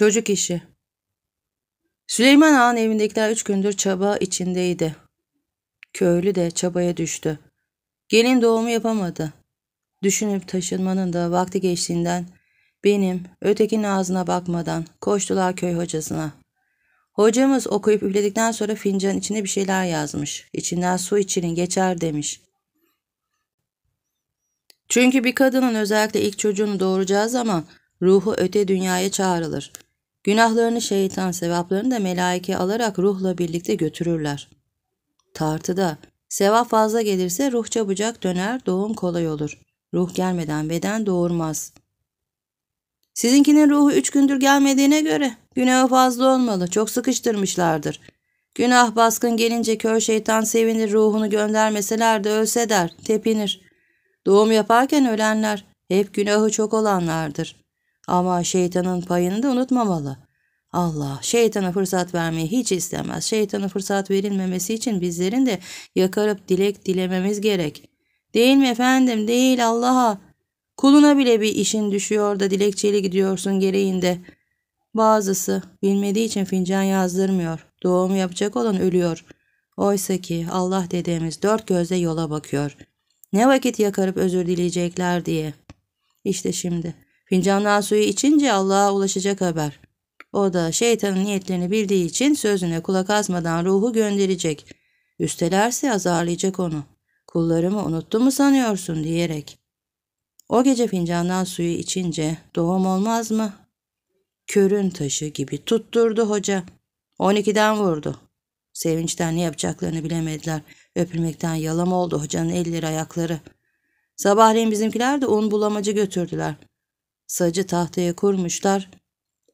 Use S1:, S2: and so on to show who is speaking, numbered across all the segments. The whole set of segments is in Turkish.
S1: Çocuk işi. Süleyman Ağa'nın evindekiler üç gündür çaba içindeydi. Köylü de çabaya düştü. Gelin doğumu yapamadı. Düşünüp taşınmanın da vakti geçtiğinden benim ötekinin ağzına bakmadan koştular köy hocasına. Hocamız okuyup üfledikten sonra fincan içine bir şeyler yazmış. İçinden su içinin geçer demiş. Çünkü bir kadının özellikle ilk çocuğunu doğuracağı zaman ruhu öte dünyaya çağrılır.'' Günahlarını şeytan, sevaplarını da melaike alarak ruhla birlikte götürürler. Tartıda sevap fazla gelirse ruh çabucak döner, doğum kolay olur. Ruh gelmeden beden doğurmaz. Sizinkinin ruhu üç gündür gelmediğine göre günahı fazla olmalı, çok sıkıştırmışlardır. Günah baskın gelince kör şeytan sevinir ruhunu göndermeseler de ölse der, tepinir. Doğum yaparken ölenler hep günahı çok olanlardır. Ama şeytanın payını da unutmamalı. Allah şeytana fırsat vermeyi hiç istemez. Şeytana fırsat verilmemesi için bizlerin de yakarıp dilek dilememiz gerek. Değil mi efendim? Değil Allah'a. Kuluna bile bir işin düşüyor da dilekçeli gidiyorsun gereğinde. Bazısı bilmediği için fincan yazdırmıyor. Doğum yapacak olan ölüyor. Oysa ki Allah dediğimiz dört gözle yola bakıyor. Ne vakit yakarıp özür dileyecekler diye. İşte şimdi Fincandan suyu içince Allah'a ulaşacak haber. O da şeytanın niyetlerini bildiği için sözüne kulak asmadan ruhu gönderecek. Üstelerse azarlayacak onu. Kullarımı unuttu mu sanıyorsun diyerek. O gece fincandan suyu içince doğum olmaz mı? Körün taşı gibi tutturdu hoca. 12'den vurdu. Sevinçten ne yapacaklarını bilemediler. Öpülmekten yalam oldu hocanın elleri ayakları. Sabahleyin bizimkiler de un bulamacı götürdüler. Sacı tahtaya kurmuşlar.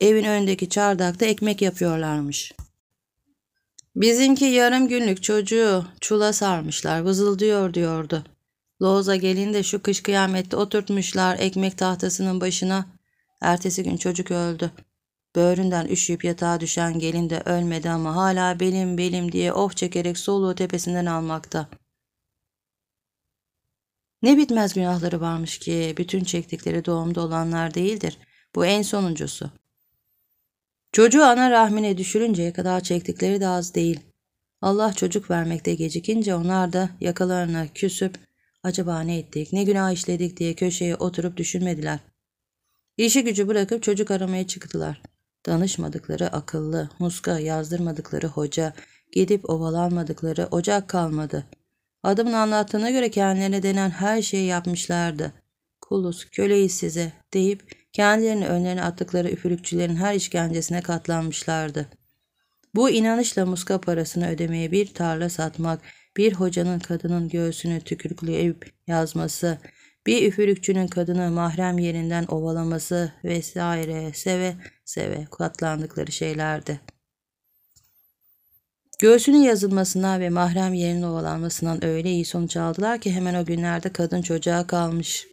S1: Evin önündeki çardakta ekmek yapıyorlarmış. Bizimki yarım günlük çocuğu çula sarmışlar vızıldıyor diyordu. Loza gelin de şu kış kıyamette oturtmuşlar ekmek tahtasının başına. Ertesi gün çocuk öldü. Böğründen üşüyüp yatağa düşen gelin de ölmedi ama hala belim belim diye of çekerek soluğu tepesinden almakta.'' Ne bitmez günahları varmış ki bütün çektikleri doğumda olanlar değildir. Bu en sonuncusu. Çocuğu ana rahmine düşürünceye kadar çektikleri de az değil. Allah çocuk vermekte gecikince onlar da yakalarına küsüp acaba ne ettik ne günah işledik diye köşeye oturup düşünmediler. İşi gücü bırakıp çocuk aramaya çıktılar. Danışmadıkları akıllı, muska yazdırmadıkları hoca, gidip ovalanmadıkları ocak kalmadı. Adamın anlattığına göre kendilerine denen her şeyi yapmışlardı. Kulus, köleyi size deyip kendilerini önlerine attıkları üfürükçülerin her işkencesine katlanmışlardı. Bu inanışla muska parasını ödemeye bir tarla satmak, bir hocanın kadının göğsünü tükürükleyip yazması, bir üfürükçünün kadını mahrem yerinden ovalaması vesaire seve seve katlandıkları şeylerdi.'' Göğsünün yazılmasından ve mahrem yerinin ovalanmasından öyle iyi sonuç aldılar ki hemen o günlerde kadın çocuğa kalmış.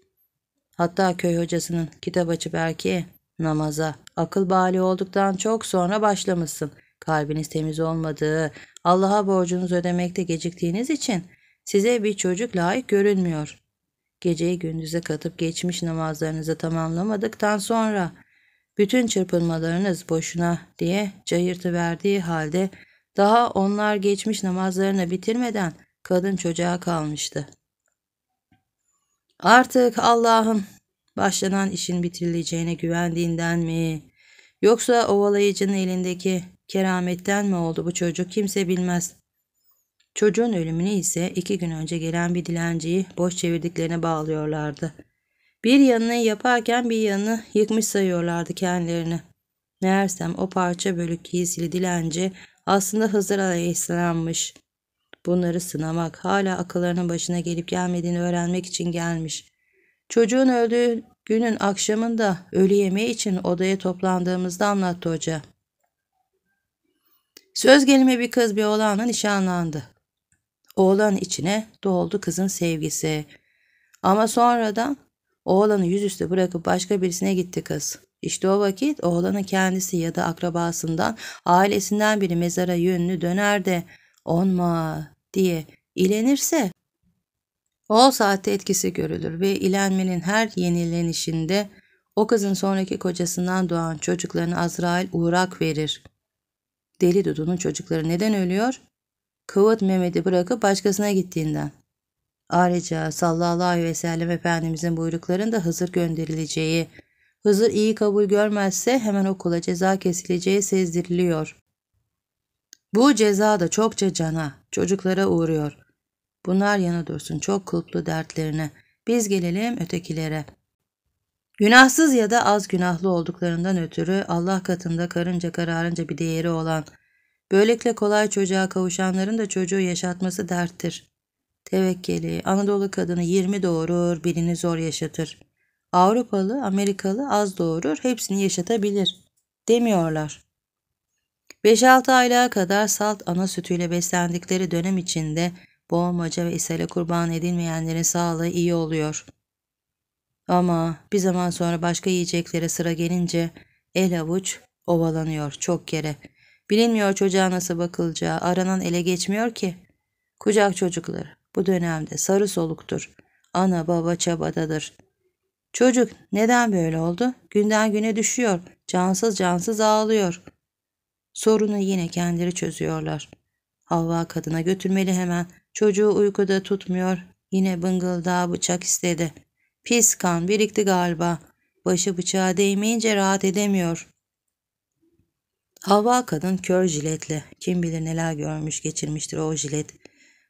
S1: Hatta köy hocasının kitap açıp erkeğe, namaza, akıl bali olduktan çok sonra başlamışsın. Kalbiniz temiz olmadığı, Allah'a borcunuzu ödemekte geciktiğiniz için size bir çocuk layık görünmüyor. Geceyi gündüze katıp geçmiş namazlarınızı tamamlamadıktan sonra bütün çırpınmalarınız boşuna diye cayırtı verdiği halde daha onlar geçmiş namazlarını bitirmeden kadın çocuğa kalmıştı. Artık Allah'ın başlanan işin bitirileceğine güvendiğinden mi? Yoksa ovalayıcının elindeki kerametten mi oldu bu çocuk kimse bilmez. Çocuğun ölümünü ise iki gün önce gelen bir dilenciyi boş çevirdiklerine bağlıyorlardı. Bir yanını yaparken bir yanını yıkmış sayıyorlardı kendilerini. Meğersem o parça bölük giysili dilenci aslında Hızır Aleyhisselam'mış. Bunları sınamak, hala akıllarının başına gelip gelmediğini öğrenmek için gelmiş. Çocuğun öldüğü günün akşamında ölü yemeği için odaya toplandığımızda anlattı hoca. Söz gelimi bir kız bir oğlanla nişanlandı. Oğlan içine doldu kızın sevgisi. Ama sonradan oğlanı yüzüstü bırakıp başka birisine gitti kız. İşte o vakit oğlanı kendisi ya da akrabasından, ailesinden biri mezara yönünü döner de onma diye ilenirse o saatte etkisi görülür ve ilenmenin her yenilenişinde o kızın sonraki kocasından doğan çocuklarını Azrail uğrak verir. Deli Dudu'nun çocukları neden ölüyor? Kıvıt Mehmet'i bırakıp başkasına gittiğinden. Ayrıca sallallahu aleyhi ve sellem Efendimizin buyruklarında Hızır gönderileceği Hızır iyi kabul görmezse hemen okula ceza kesileceği sezdiriliyor. Bu ceza da çokça cana, çocuklara uğruyor. Bunlar yana dursun çok kulplu dertlerine. Biz gelelim ötekilere. Günahsız ya da az günahlı olduklarından ötürü Allah katında karınca kararınca bir değeri olan, böylelikle kolay çocuğa kavuşanların da çocuğu yaşatması derttir. Tevekkeli, Anadolu kadını 20 doğurur, birini zor yaşatır.'' Avrupalı, Amerikalı az doğurur, hepsini yaşatabilir demiyorlar. 5-6 aylığa kadar salt ana sütüyle beslendikleri dönem içinde boğmaca ve ishale kurban edilmeyenlerin sağlığı iyi oluyor. Ama bir zaman sonra başka yiyeceklere sıra gelince el avuç ovalanıyor çok kere. Bilinmiyor çocuğa nasıl bakılacağı, aranan ele geçmiyor ki. Kucak çocukları bu dönemde sarı soluktur. Ana baba çabadadır. Çocuk neden böyle oldu? Günden güne düşüyor. Cansız cansız ağlıyor. Sorunu yine kendileri çözüyorlar. Havva kadına götürmeli hemen. Çocuğu uykuda tutmuyor. Yine bıngıldağı bıçak istedi. Pis kan birikti galiba. Başı bıçağa değmeyince rahat edemiyor. Havva kadın kör jiletle. Kim bilir neler görmüş geçirmiştir o jilet.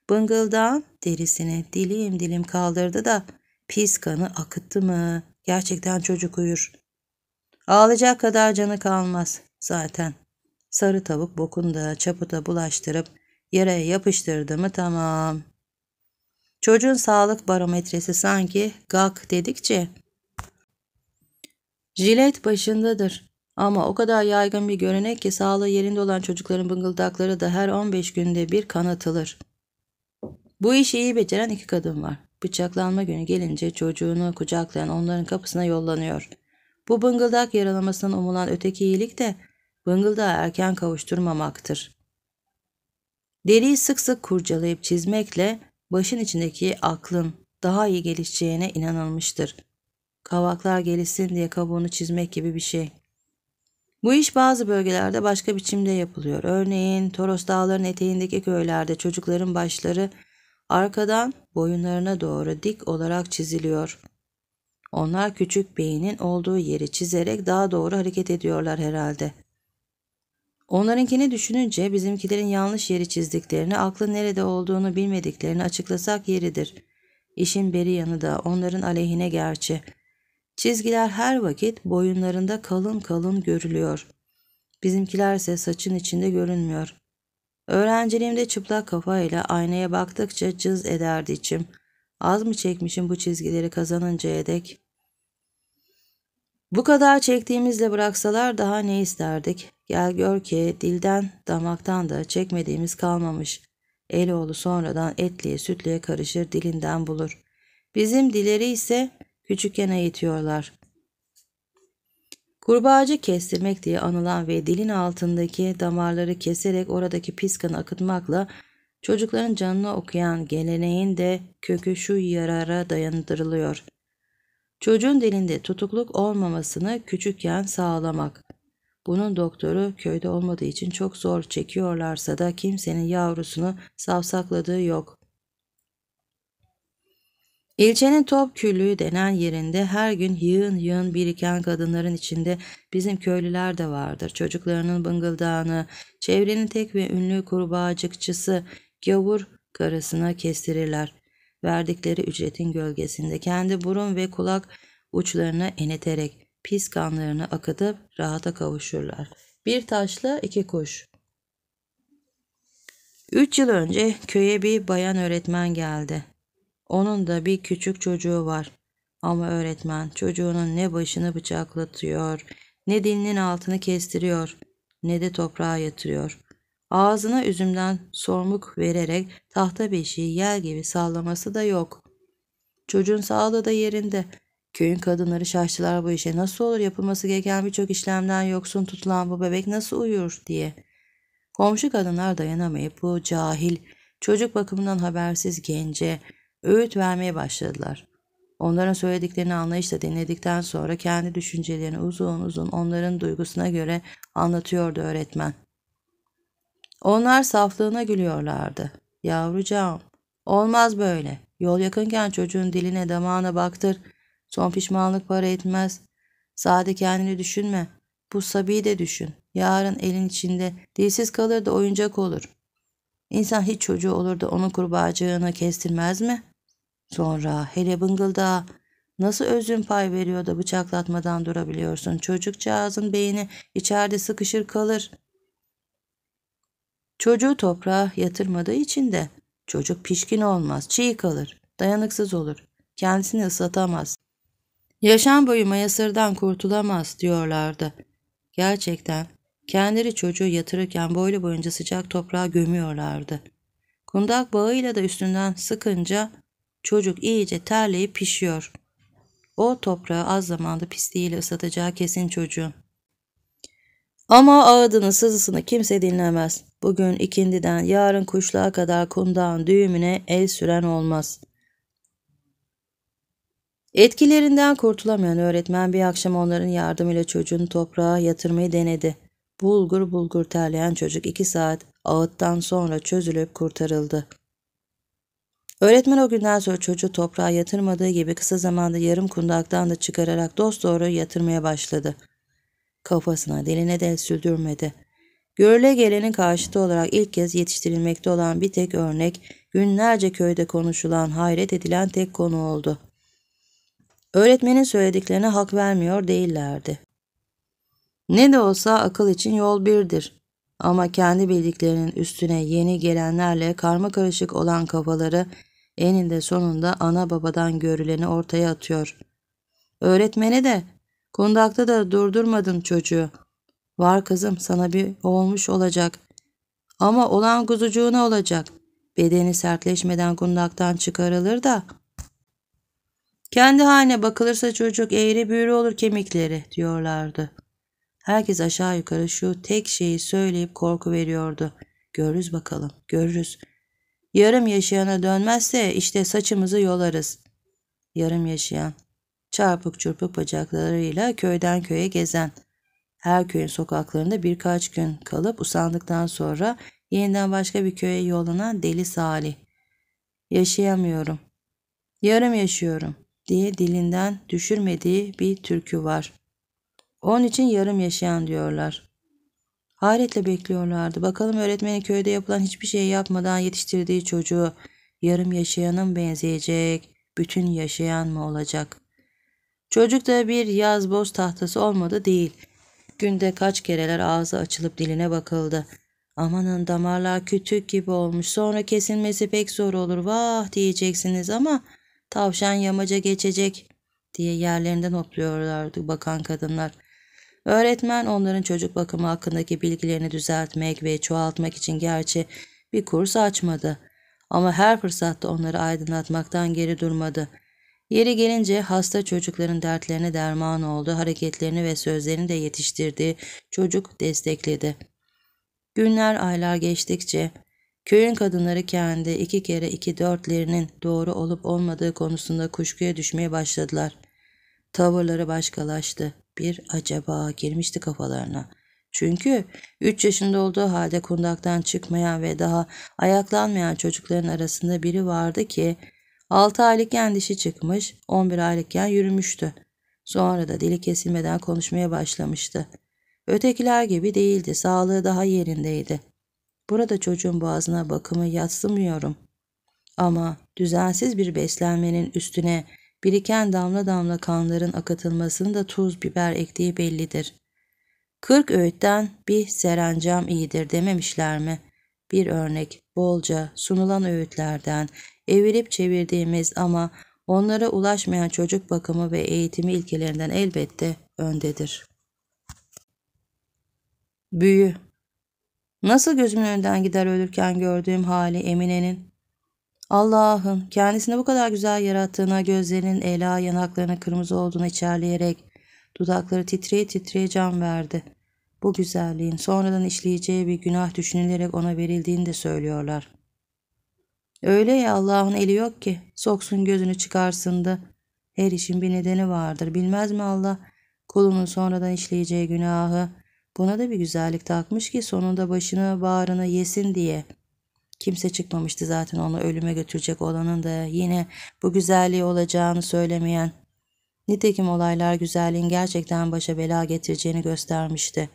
S1: Bıngıldağın derisini dilim dilim kaldırdı da Pis kanı akıttı mı? Gerçekten çocuk uyur. Ağlayacak kadar canı kalmaz zaten. Sarı tavuk bokunu da çaputa bulaştırıp yere yapıştırdı mı tamam. Çocuğun sağlık barometresi sanki gak dedikçe jilet başındadır. Ama o kadar yaygın bir görenek ki sağlığı yerinde olan çocukların bıngıldakları da her 15 günde bir kanatılır. Bu işi iyi beceren iki kadın var bıçaklanma günü gelince çocuğunu kucaklayan onların kapısına yollanıyor. Bu bıngıldak yaralamasından umulan öteki iyilik de bıngıldağı erken kavuşturmamaktır. Deriyi sık sık kurcalayıp çizmekle başın içindeki aklın daha iyi gelişeceğine inanılmıştır. Kavaklar gelişsin diye kabuğunu çizmek gibi bir şey. Bu iş bazı bölgelerde başka biçimde yapılıyor. Örneğin Toros Dağları'nın eteğindeki köylerde çocukların başları arkadan boyunlarına doğru dik olarak çiziliyor. Onlar küçük beynin olduğu yeri çizerek daha doğru hareket ediyorlar herhalde. Onlarınkini düşününce bizimkilerin yanlış yeri çizdiklerini, aklın nerede olduğunu bilmediklerini açıklasak yeridir. İşin beri yanı da onların aleyhine gerçi. Çizgiler her vakit boyunlarında kalın kalın görülüyor. Bizimkilerse saçın içinde görünmüyor. Öğrenciliğimde çıplak kafayla aynaya baktıkça cız ederdi içim. Az mı çekmişim bu çizgileri kazanıncaya dek? Bu kadar çektiğimizle bıraksalar daha ne isterdik? Gel gör ki dilden, damaktan da çekmediğimiz kalmamış. Eloğlu sonradan etliye sütliye karışır dilinden bulur. Bizim dileri ise küçükken eğitiyorlar. Kurbağacı kestirmek diye anılan ve dilin altındaki damarları keserek oradaki pis kanı akıtmakla çocukların canını okuyan geleneğin de kökü şu yarara dayandırılıyor. Çocuğun dilinde tutukluk olmamasını küçükken sağlamak. Bunun doktoru köyde olmadığı için çok zor çekiyorlarsa da kimsenin yavrusunu savsakladığı yok. İlçenin top küllüğü denen yerinde her gün yığın yığın biriken kadınların içinde bizim köylüler de vardır. Çocuklarının bıngıldağını, çevrenin tek ve ünlü kurbağacıkçısı gavur karısına kestirirler. Verdikleri ücretin gölgesinde kendi burun ve kulak uçlarını eneterek pis kanlarını akıtıp rahata kavuşurlar. Bir taşla iki kuş. Üç yıl önce köye bir bayan öğretmen geldi. Onun da bir küçük çocuğu var. Ama öğretmen çocuğunun ne başını bıçaklatıyor, ne dilinin altını kestiriyor, ne de toprağa yatırıyor. Ağzına üzümden sormuk vererek tahta beşiği yel gibi sallaması da yok. Çocuğun sağlığı da yerinde. Köyün kadınları şaştılar bu işe. Nasıl olur yapılması gereken birçok işlemden yoksun tutulan bu bebek nasıl uyur diye. Komşu kadınlar dayanamayıp bu cahil, çocuk bakımından habersiz gence öğüt vermeye başladılar. Onların söylediklerini anlayışla dinledikten sonra kendi düşüncelerini uzun uzun onların duygusuna göre anlatıyordu öğretmen. Onlar saflığına gülüyorlardı. Yavrucağım, olmaz böyle. Yol yakınken çocuğun diline damağına baktır. Son pişmanlık para etmez. Sade kendini düşünme. Bu sabiyi de düşün. Yarın elin içinde dilsiz kalır da oyuncak olur. İnsan hiç çocuğu olur da onun kurbağacığını kestirmez mi?'' Sonra hele bıngıldağa nasıl özün pay veriyor da bıçaklatmadan durabiliyorsun? Çocukcağızın beyni içeride sıkışır kalır. Çocuğu toprağa yatırmadığı için de çocuk pişkin olmaz, çiğ kalır, dayanıksız olur, kendisini ısıtamaz. Yaşam boyu mayasırdan kurtulamaz diyorlardı. Gerçekten kendileri çocuğu yatırırken boylu boyunca sıcak toprağa gömüyorlardı. Kundak bağıyla da üstünden sıkınca Çocuk iyice terleyip pişiyor. O toprağı az zamanda pisliğiyle ısıtacağı kesin çocuğun. Ama ağıdının sızısını kimse dinlemez. Bugün ikindiden yarın kuşluğa kadar kundağın düğümüne el süren olmaz. Etkilerinden kurtulamayan öğretmen bir akşam onların yardımıyla çocuğun toprağa yatırmayı denedi. Bulgur bulgur terleyen çocuk iki saat ağıttan sonra çözülüp kurtarıldı. Öğretmen o günden sonra çocuğu toprağa yatırmadığı gibi kısa zamanda yarım kundaktan da çıkararak doğru yatırmaya başladı. Kafasına deline del sürdürmedi. Görüle gelenin karşıtı olarak ilk kez yetiştirilmekte olan bir tek örnek günlerce köyde konuşulan hayret edilen tek konu oldu. Öğretmenin söylediklerine hak vermiyor değillerdi. Ne de olsa akıl için yol birdir ama kendi bildiklerinin üstüne yeni gelenlerle karma karışık olan kafaları Eninde sonunda ana babadan görüleni ortaya atıyor. Öğretmeni de kundakta da durdurmadın çocuğu. Var kızım sana bir olmuş olacak. Ama olan kuzucuğuna olacak. Bedeni sertleşmeden kundaktan çıkarılır da. Kendi haline bakılırsa çocuk eğri büğrü olur kemikleri diyorlardı. Herkes aşağı yukarı şu tek şeyi söyleyip korku veriyordu. Görürüz bakalım, görürüz. Yarım yaşayana dönmezse işte saçımızı yolarız. Yarım yaşayan. Çarpık çırpık bacaklarıyla köyden köye gezen. Her köyün sokaklarında birkaç gün kalıp usandıktan sonra yeniden başka bir köye yollanan Deli Salih. Yaşayamıyorum. Yarım yaşıyorum diye dilinden düşürmediği bir türkü var. Onun için yarım yaşayan diyorlar. Hayretle bekliyorlardı. Bakalım öğretmeni köyde yapılan hiçbir şey yapmadan yetiştirdiği çocuğu yarım yaşayanın mı benzeyecek, bütün yaşayan mı olacak? Çocuk da bir yaz boz tahtası olmadı değil. Günde kaç kereler ağzı açılıp diline bakıldı. Amanın damarlar kütük gibi olmuş sonra kesilmesi pek zor olur vah diyeceksiniz ama tavşan yamaca geçecek diye yerlerinden hopluyorlardı bakan kadınlar. Öğretmen onların çocuk bakımı hakkındaki bilgilerini düzeltmek ve çoğaltmak için gerçi bir kurs açmadı. Ama her fırsatta onları aydınlatmaktan geri durmadı. Yeri gelince hasta çocukların dertlerine derman oldu, hareketlerini ve sözlerini de yetiştirdi, çocuk destekledi. Günler aylar geçtikçe Köyün kadınları kendi iki kere iki dörtlerinin doğru olup olmadığı konusunda kuşkuya düşmeye başladılar. Tavırları başkalaştı. Bir acaba girmişti kafalarına. Çünkü 3 yaşında olduğu halde kundaktan çıkmayan ve daha ayaklanmayan çocukların arasında biri vardı ki 6 aylıkken dişi çıkmış, 11 aylıkken yürümüştü. Sonra da dili kesilmeden konuşmaya başlamıştı. Ötekiler gibi değildi, sağlığı daha yerindeydi. Burada çocuğun boğazına bakımı yatsımıyorum. Ama düzensiz bir beslenmenin üstüne biriken damla damla kanların akıtılmasını da tuz biber ektiği bellidir. Kırk öğütten bir serencam iyidir dememişler mi? Bir örnek bolca sunulan öğütlerden evirip çevirdiğimiz ama onlara ulaşmayan çocuk bakımı ve eğitimi ilkelerinden elbette öndedir. Büyü Nasıl gözümün önünden gider ölürken gördüğüm hali Emine'nin Allah'ım kendisini bu kadar güzel yarattığına gözlerinin ela yanaklarının kırmızı olduğunu içerleyerek dudakları titreye titreye can verdi. Bu güzelliğin sonradan işleyeceği bir günah düşünülerek ona verildiğini de söylüyorlar. Öyle ya Allah'ın eli yok ki soksun gözünü çıkarsın da her işin bir nedeni vardır bilmez mi Allah kulunun sonradan işleyeceği günahı buna da bir güzellik takmış ki sonunda başını bağrını yesin diye.'' Kimse çıkmamıştı zaten onu ölüme götürecek olanın da yine bu güzelliği olacağını söylemeyen. Nitekim olaylar güzelliğin gerçekten başa bela getireceğini göstermişti.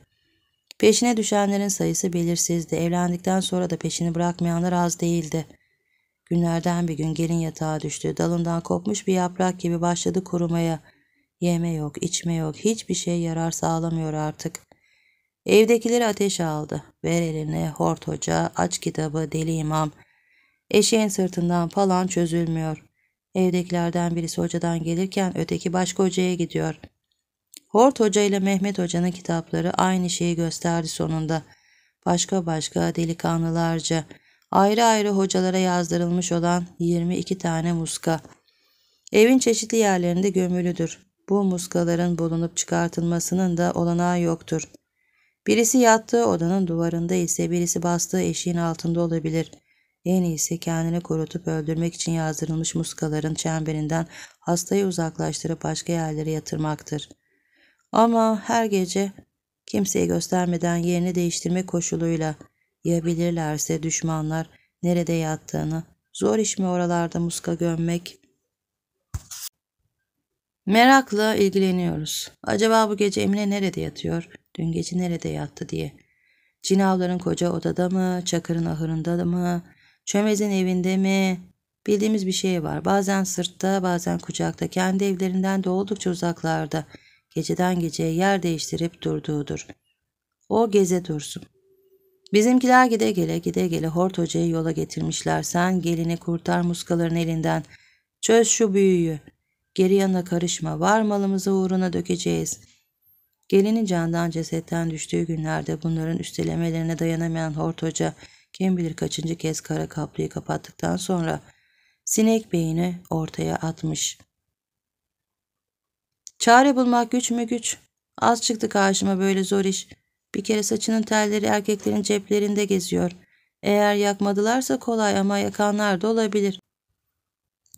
S1: Peşine düşenlerin sayısı belirsizdi. Evlendikten sonra da peşini bırakmayanlar az değildi. Günlerden bir gün gelin yatağa düştü. Dalından kopmuş bir yaprak gibi başladı kurumaya. Yeme yok, içme yok, hiçbir şey yarar sağlamıyor artık. Evdekileri ateşe aldı. Ver eline hort hoca, aç kitabı, deli imam. Eşeğin sırtından falan çözülmüyor. Evdekilerden birisi hocadan gelirken öteki başka hocaya gidiyor. Hort hoca ile Mehmet hocanın kitapları aynı şeyi gösterdi sonunda. Başka başka delikanlılarca ayrı ayrı hocalara yazdırılmış olan 22 tane muska. Evin çeşitli yerlerinde gömülüdür. Bu muskaların bulunup çıkartılmasının da olanağı yoktur. Birisi yattığı odanın duvarında ise birisi bastığı eşiğin altında olabilir. En iyisi kendini korutup öldürmek için yazdırılmış muskaların çemberinden hastayı uzaklaştırıp başka yerlere yatırmaktır. Ama her gece kimseye göstermeden yerini değiştirme koşuluyla ya bilirlerse düşmanlar nerede yattığını zor iş mi oralarda muska gömmek Merakla ilgileniyoruz. Acaba bu gece Emine nerede yatıyor? Dün gece nerede yattı diye. Cinavların koca odada mı? Çakır'ın ahırında mı? Çömez'in evinde mi? Bildiğimiz bir şey var. Bazen sırtta, bazen kucakta, kendi evlerinden de oldukça uzaklarda. Geceden geceye yer değiştirip durduğudur. O geze dursun. Bizimkiler gide gele gide gele Hort Hoca'yı yola getirmişler. Sen gelini kurtar muskaların elinden. Çöz şu büyüyü. Geri yana karışma. Var malımızı uğruna dökeceğiz.'' Gelinin candan cesetten düştüğü günlerde bunların üstelemelerine dayanamayan Hort Hoca kim bilir kaçıncı kez kara kaplıyı kapattıktan sonra sinek beyni ortaya atmış. Çare bulmak güç mü güç? Az çıktı karşıma böyle zor iş. Bir kere saçının telleri erkeklerin ceplerinde geziyor. Eğer yakmadılarsa kolay ama yakanlar da olabilir.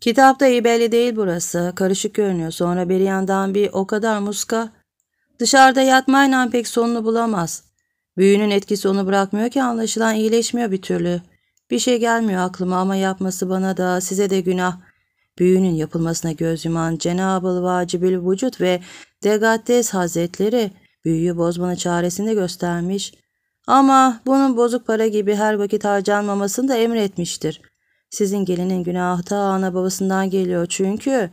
S1: Kitapta iyi belli değil burası. Karışık görünüyor. Sonra bir yandan bir o kadar muska Dışarıda yatmayla pek sonunu bulamaz. Büyünün etkisi onu bırakmıyor ki anlaşılan iyileşmiyor bir türlü. Bir şey gelmiyor aklıma ama yapması bana da size de günah. Büyünün yapılmasına göz yuman Cenab-ı Vacibül Vücut ve Degaddes Hazretleri büyüyü bozmanın çaresini göstermiş. Ama bunun bozuk para gibi her vakit harcanmamasını da emretmiştir. Sizin gelinin günahı ta ana babasından geliyor çünkü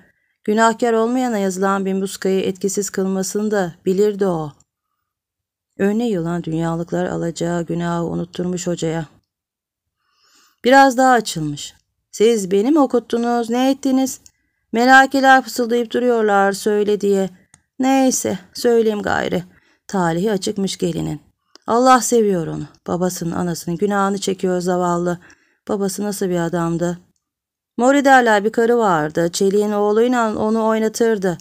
S1: Günahkar olmayana yazılan bir muskayı etkisiz kılmasını da bilirdi o. Önüne yılan dünyalıklar alacağı günahı unutturmuş hocaya. Biraz daha açılmış. Siz beni mi okuttunuz, ne ettiniz? Melakeler fısıldayıp duruyorlar söyle diye. Neyse söyleyeyim gayrı. Talihi açıkmış gelinin. Allah seviyor onu. Babasının anasının günahını çekiyor zavallı. Babası nasıl bir adamdı? Moriderler bir karı vardı. Çeliğin oğluyla onu oynatırdı.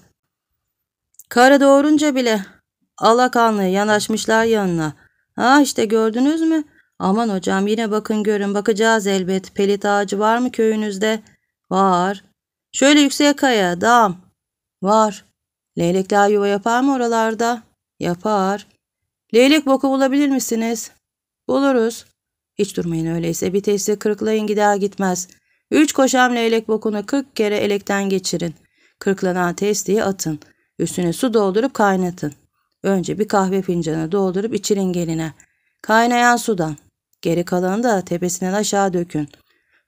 S1: Karı doğurunca bile alakanlı yanaşmışlar yanına. Ha işte gördünüz mü? Aman hocam yine bakın görün bakacağız elbet. Pelit ağacı var mı köyünüzde? Var. Şöyle yüksek kaya, dam. Var. Leylekler yuva yapar mı oralarda? Yapar. Leylek boku bulabilir misiniz? Buluruz. Hiç durmayın öyleyse bir testi kırıklayın gider gitmez.'' Üç koşamla elek bokunu kırk kere elekten geçirin. Kırklanan testiyi atın. Üstüne su doldurup kaynatın. Önce bir kahve fincanı doldurup içirin geline. Kaynayan sudan. Geri kalanı da tepesinden aşağı dökün.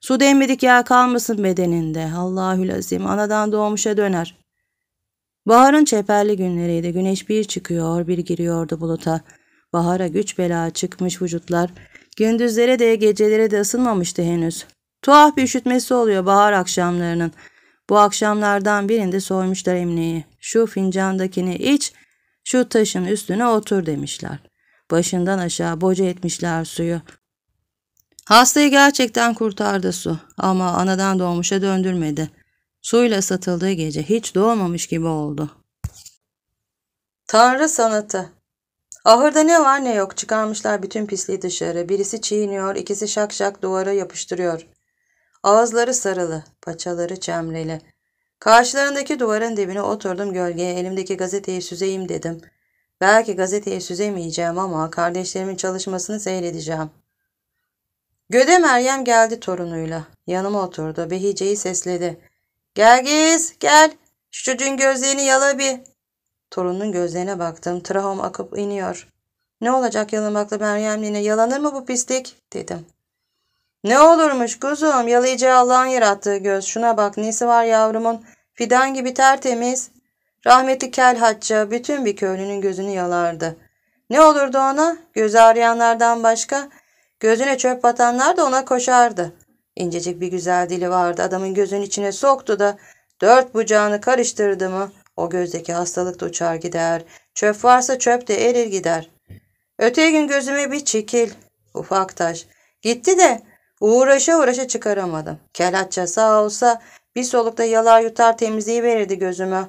S1: Su demledik yer kalmasın bedeninde. Allahülazim anadan doğmuşa döner. Baharın çeperli günleriydi. Güneş bir çıkıyor bir giriyordu buluta. Bahara güç bela çıkmış vücutlar. Gündüzlere de gecelere de ısınmamıştı henüz. Tuhaf bir üşütmesi oluyor bahar akşamlarının. Bu akşamlardan birinde soymuşlar Emine'yi. Şu fincandakini iç, şu taşın üstüne otur demişler. Başından aşağı boca etmişler suyu. Hastayı gerçekten kurtardı su ama anadan doğmuşa döndürmedi. Suyla satıldığı gece hiç doğmamış gibi oldu. Tanrı sanatı Ahırda ne var ne yok çıkarmışlar bütün pisliği dışarı. Birisi çiğniyor, ikisi şak şak duvara yapıştırıyor. Ağızları sarılı, paçaları çemreli. Karşılarındaki duvarın dibine oturdum gölgeye elimdeki gazeteyi süzeyim dedim. Belki gazeteyi süzemeyeceğim ama kardeşlerimin çalışmasını seyredeceğim. Göde Meryem geldi torunuyla. Yanıma oturdu. Behice'yi sesledi. Gel giz, gel. Şu çocuğun gözlerini yala bir. Torunun gözlerine baktım. Trahom akıp iniyor. Ne olacak yalamakla Meryemliğine yalanır mı bu pislik dedim. Ne olurmuş kuzum yalayacağı Allah'ın yarattığı göz. Şuna bak nesi var yavrumun. Fidan gibi tertemiz. Rahmetli Kel Hacca bütün bir köylünün gözünü yalardı. Ne olurdu ona? Göz ağrıyanlardan başka gözüne çöp batanlar da ona koşardı. İncecik bir güzel dili vardı adamın gözün içine soktu da dört bucağını karıştırdı mı o gözdeki hastalık da uçar gider. Çöp varsa çöp de erir gider. Öte gün gözüme bir çekil. Ufak taş. Gitti de Uğraşa uğraşa çıkaramadım. Kelatça sağ olsa bir solukta yalar yutar temizliği verirdi gözümü.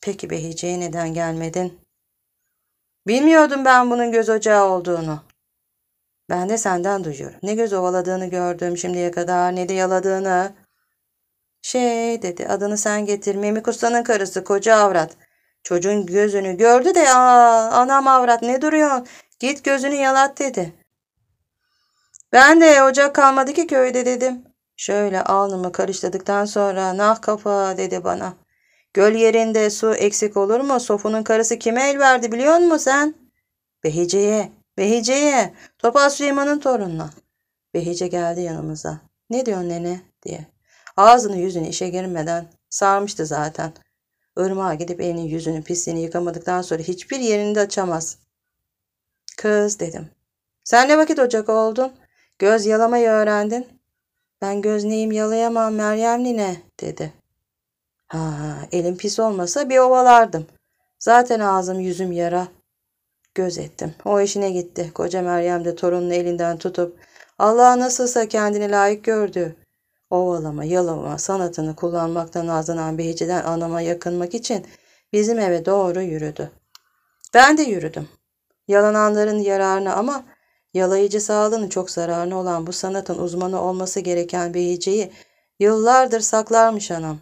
S1: Peki Behice'ye neden gelmedin? Bilmiyordum ben bunun göz ocağı olduğunu. Ben de senden duyuyorum. Ne göz ovaladığını gördüm şimdiye kadar ne de yaladığını. Şey dedi adını sen getir. Memik Usta'nın karısı koca avrat. Çocuğun gözünü gördü de aa anam avrat ne duruyorsun? Git gözünü yalat dedi. Ben de ocak kalmadı ki köyde dedim. Şöyle alnımı karıştırdıktan sonra nah kafa dedi bana. Göl yerinde su eksik olur mu? Sofu'nun karısı kime el verdi biliyor musun sen? Behice'ye, Behice'ye, Topal Süleyman'ın torununa. Behice geldi yanımıza. Ne diyorsun nene diye. Ağzını yüzünü işe girmeden sarmıştı zaten. Irmağa gidip elini yüzünü pisliğini yıkamadıktan sonra hiçbir yerini de açamaz. Kız dedim. Sen ne vakit ocak oldun? Göz yalamayı öğrendin. Ben göz neyim yalayamam Meryem nine dedi. Ha, elim pis olmasa bir ovalardım. Zaten ağzım yüzüm yara. Göz ettim. O işine gitti. Koca Meryem de torunun elinden tutup Allah'a nasılsa kendini layık gördü. Ovalama, yalama, sanatını kullanmaktan azlanan Beyci'den anama yakınmak için bizim eve doğru yürüdü. Ben de yürüdüm. Yalananların yararına ama Yalayıcı sağlığını çok zararlı olan bu sanatın uzmanı olması gereken beyiciyi yıllardır saklarmış anam.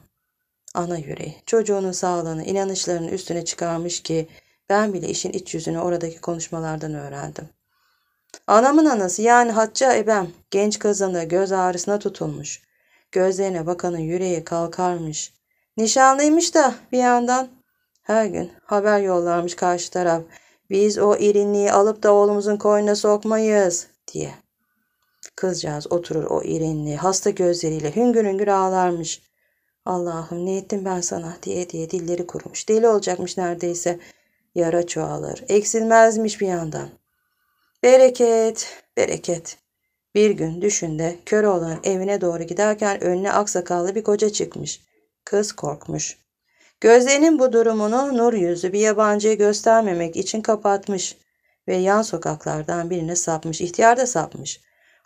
S1: Ana yüreği çocuğunun sağlığını inanışlarının üstüne çıkarmış ki ben bile işin iç yüzünü oradaki konuşmalardan öğrendim. Anamın anası yani Hatça ebem genç kızını göz ağrısına tutulmuş. Gözlerine bakanın yüreği kalkarmış. Nişanlıymış da bir yandan. Her gün haber yollarmış karşı taraf. Biz o irinliği alıp da oğlumuzun koynuna sokmayız diye. Kızcağız oturur o irinli hasta gözleriyle hüngür hüngür ağlarmış. Allah'ım ne ettim ben sana diye diye dilleri kurumuş. Deli olacakmış neredeyse. Yara çoğalır. Eksilmezmiş bir yandan. Bereket, bereket. Bir gün düşünde kör olan evine doğru giderken önüne aksakallı bir koca çıkmış. Kız korkmuş. Gözlerinin bu durumunu nur yüzü bir yabancıya göstermemek için kapatmış ve yan sokaklardan birine sapmış. İhtiyar da sapmış.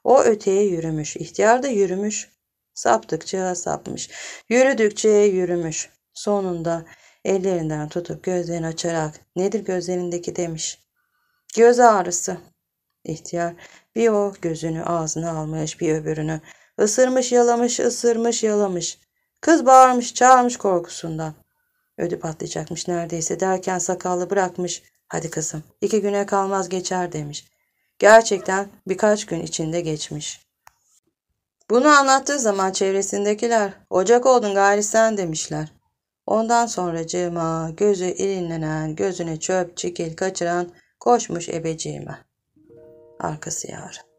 S1: O öteye yürümüş. İhtiyar da yürümüş. Saptıkça sapmış. Yürüdükçe yürümüş. Sonunda ellerinden tutup gözlerini açarak nedir gözlerindeki demiş. Göz ağrısı. İhtiyar bir o gözünü ağzına almış bir öbürünü. Isırmış yalamış ısırmış yalamış. Kız bağırmış çağırmış korkusundan. Ödü patlayacakmış neredeyse derken sakallı bırakmış. Hadi kızım iki güne kalmaz geçer demiş. Gerçekten birkaç gün içinde geçmiş. Bunu anlattığı zaman çevresindekiler ocak oldun gari sen demişler. Ondan sonra cima gözü ilinlenen, gözüne çöp, çikil kaçıran koşmuş ebeciğime. Arkası yar.